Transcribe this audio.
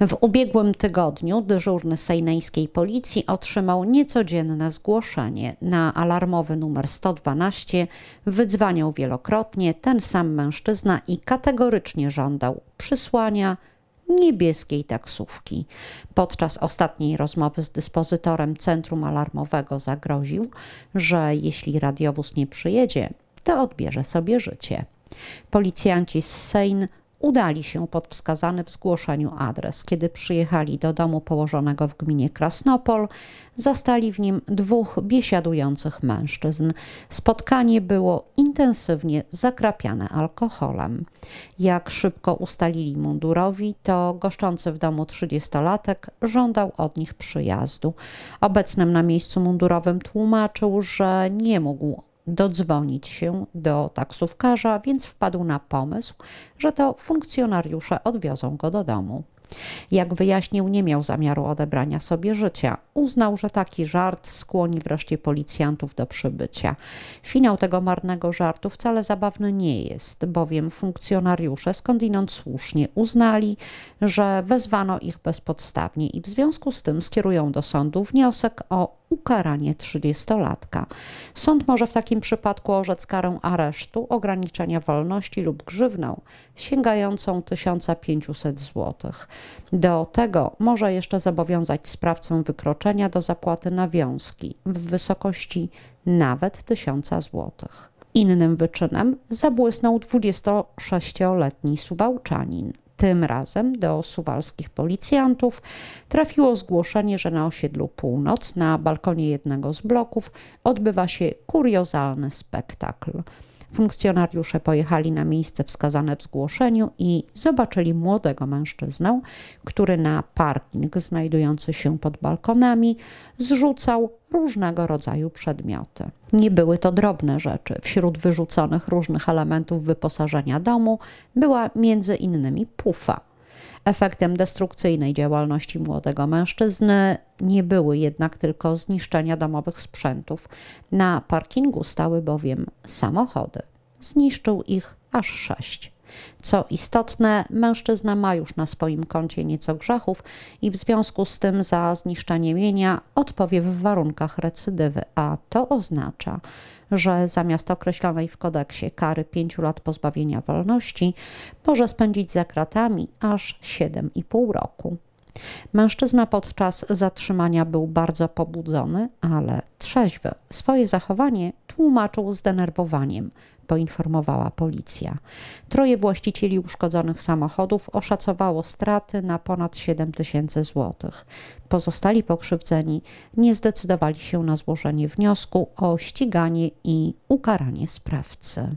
W ubiegłym tygodniu dyżurny sejneńskiej policji otrzymał niecodzienne zgłoszenie na alarmowy numer 112. Wydzwaniał wielokrotnie ten sam mężczyzna i kategorycznie żądał przysłania niebieskiej taksówki. Podczas ostatniej rozmowy z dyspozytorem centrum alarmowego zagroził, że jeśli radiowóz nie przyjedzie, to odbierze sobie życie. Policjanci z Sejn udali się pod wskazany w zgłoszeniu adres. Kiedy przyjechali do domu położonego w gminie Krasnopol, zastali w nim dwóch biesiadujących mężczyzn. Spotkanie było intensywnie zakrapiane alkoholem. Jak szybko ustalili mundurowi, to goszczący w domu trzydziestolatek żądał od nich przyjazdu. Obecnym na miejscu mundurowym tłumaczył, że nie mógł dodzwonić się do taksówkarza, więc wpadł na pomysł, że to funkcjonariusze odwiozą go do domu. Jak wyjaśnił, nie miał zamiaru odebrania sobie życia. Uznał, że taki żart skłoni wreszcie policjantów do przybycia. Finał tego marnego żartu wcale zabawny nie jest, bowiem funkcjonariusze skądinąd słusznie uznali, że wezwano ich bezpodstawnie i w związku z tym skierują do sądu wniosek o ukaranie 30-latka. Sąd może w takim przypadku orzec karę aresztu, ograniczenia wolności lub grzywną sięgającą 1500 zł. Do tego może jeszcze zobowiązać sprawcę wykroczenia do zapłaty nawiązki w wysokości nawet 1000 zł. Innym wyczynem zabłysnął 26-letni suwałczanin. Tym razem do suwalskich policjantów trafiło zgłoszenie, że na osiedlu Północ, na balkonie jednego z bloków, odbywa się kuriozalny spektakl. Funkcjonariusze pojechali na miejsce wskazane w zgłoszeniu i zobaczyli młodego mężczyznę, który na parking znajdujący się pod balkonami zrzucał różnego rodzaju przedmioty. Nie były to drobne rzeczy. Wśród wyrzuconych różnych elementów wyposażenia domu była między innymi pufa. Efektem destrukcyjnej działalności młodego mężczyzny nie były jednak tylko zniszczenia domowych sprzętów. Na parkingu stały bowiem samochody. Zniszczył ich aż sześć. Co istotne, mężczyzna ma już na swoim koncie nieco grzechów i w związku z tym za zniszczenie mienia odpowie w warunkach recydywy, a to oznacza, że zamiast określonej w kodeksie kary 5 lat pozbawienia wolności, może spędzić za kratami aż 7,5 roku. Mężczyzna podczas zatrzymania był bardzo pobudzony, ale trzeźwy. Swoje zachowanie tłumaczył zdenerwowaniem, poinformowała policja. Troje właścicieli uszkodzonych samochodów oszacowało straty na ponad 7 tysięcy złotych. Pozostali pokrzywdzeni nie zdecydowali się na złożenie wniosku o ściganie i ukaranie sprawcy.